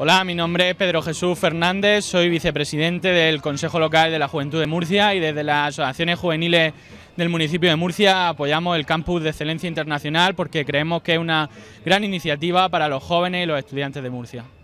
Hola, mi nombre es Pedro Jesús Fernández, soy vicepresidente del Consejo Local de la Juventud de Murcia y desde las asociaciones juveniles del municipio de Murcia apoyamos el Campus de Excelencia Internacional porque creemos que es una gran iniciativa para los jóvenes y los estudiantes de Murcia.